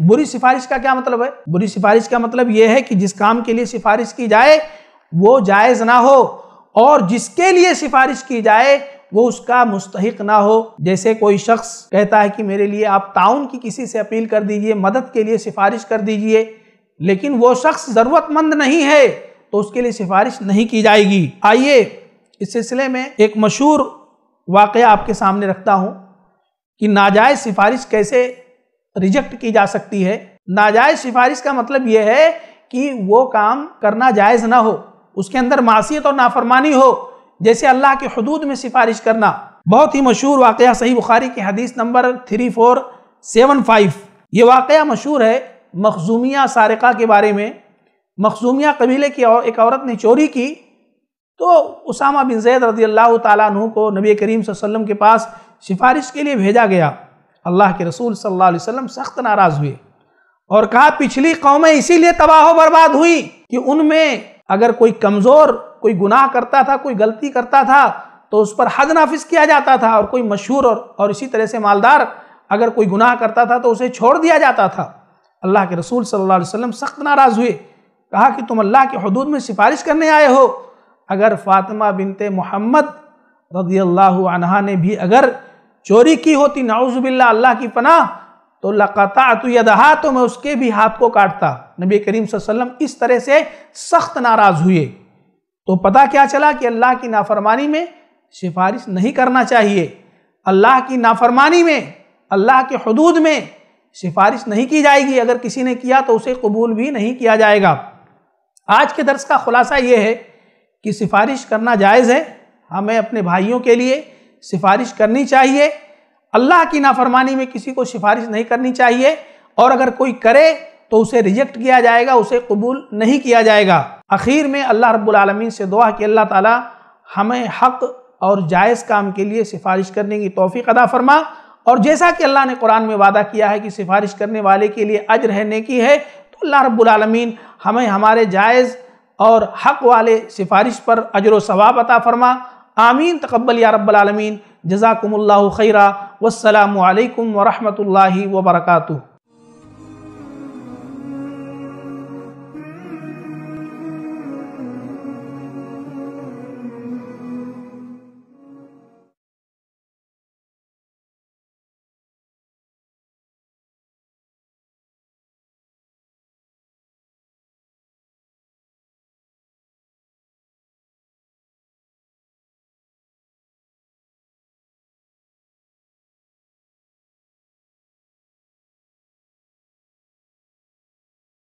बुरी सिफारिश का क्या मतलब है बुरी सिफारिश का मतलब यह है कि जिस काम के लिए सिफारिश की जाए वो जायज़ ना हो और जिसके लिए सिफारिश की जाए वो उसका मुस्तक ना हो जैसे कोई शख्स कहता है कि मेरे लिए आप ताउन की किसी से अपील कर दीजिए मदद के लिए सिफारिश कर दीजिए लेकिन वो शख्स ज़रूरतमंद नहीं है तो उसके लिए सिफारिश नहीं की जाएगी आइए इस सिलसिले में एक मशहूर वाक़ आपके सामने रखता हूँ कि नाजायज़ सिफारिश कैसे रिजेक्ट की जा सकती है नाजायज सिफारिश का मतलब यह है कि वो काम करना जायज़ ना हो उसके अंदर मासीत और नाफरमानी हो जैसे अल्लाह के हदूद में सिफारिश करना बहुत ही मशहूर वाक़ सही बुखारी की हदीस number three four seven five ये वाक़ मशहूर है मखजूमिया सारका के बारे में मखजूमिया कबीले की और एक औरत ने चोरी की तो उसामा बिन जैद रजी अल्लाह तु को नबी करीम के पास सिफारिश के लिए भेजा गया अल्लाह के रसूल सल्लल्लाहु अलैहि वसल्लम सख्त नाराज हुए और कहा पिछली कौमें इसीलिए तबाह बर्बाद हुई कि उनमें अगर कोई कमजोर कोई गुनाह करता था कोई गलती करता था तो उस पर हद नाफिस किया जाता था और कोई मशहूर और, और इसी तरह से मालदार अगर कोई गुनाह करता था तो उसे छोड़ दिया जाता था अल्लाह के रसूल सल्लल्लाहु अलैहि वसल्लम सख्त नाराज़ हुए कहा कि तुम अल्लाह के हदूद में सिफारिश करने आए हो अगर फातिमा बिनते मोहम्मद रजी अल्लाह ने भी अगर चोरी की होती नाउज़बिल्ला अल्लाह की पनाह तो तो यदहा तो मैं उसके भी हाथ को काटता नबी करीम वसल्लम इस तरह से सख्त नाराज हुए तो पता क्या चला कि अल्लाह की नाफरमानी में सिफारिश नहीं करना चाहिए अल्लाह की नाफरमानी में अल्लाह के हदूद में सिफारिश नहीं की जाएगी अगर किसी ने किया तो उसे कबूल भी नहीं किया जाएगा आज के दर्स का खुलासा ये है कि सिफारिश करना जायज़ है हमें अपने भाइयों के लिए सिफारिश करनी चाहिए अल्लाह की नाफरमानी में किसी को सिफारिश नहीं करनी चाहिए और अगर कोई करे तो उसे रिजेक्ट किया जाएगा उसे कबूल नहीं किया जाएगा आखिर में अल्लाह रब्बुल से दुआ कि अल्लाह ताला हमें हक और जायज़ काम के लिए सिफारिश करने की तोफ़ी अदा फरमा और जैसा कि अल्लाह ने कुरान में वादा किया है कि सिफारिश करने वाले के लिए अज्र है नेकी है तो अल्लाह रब्बुल हमें हमारे जायज़ और हक वाले सिफारिश पर अजर व सवाब अता फरमा آمين تقبل يا رب العالمين جزاكم الله خيرا والسلام عليكم ورحمة الله وبركاته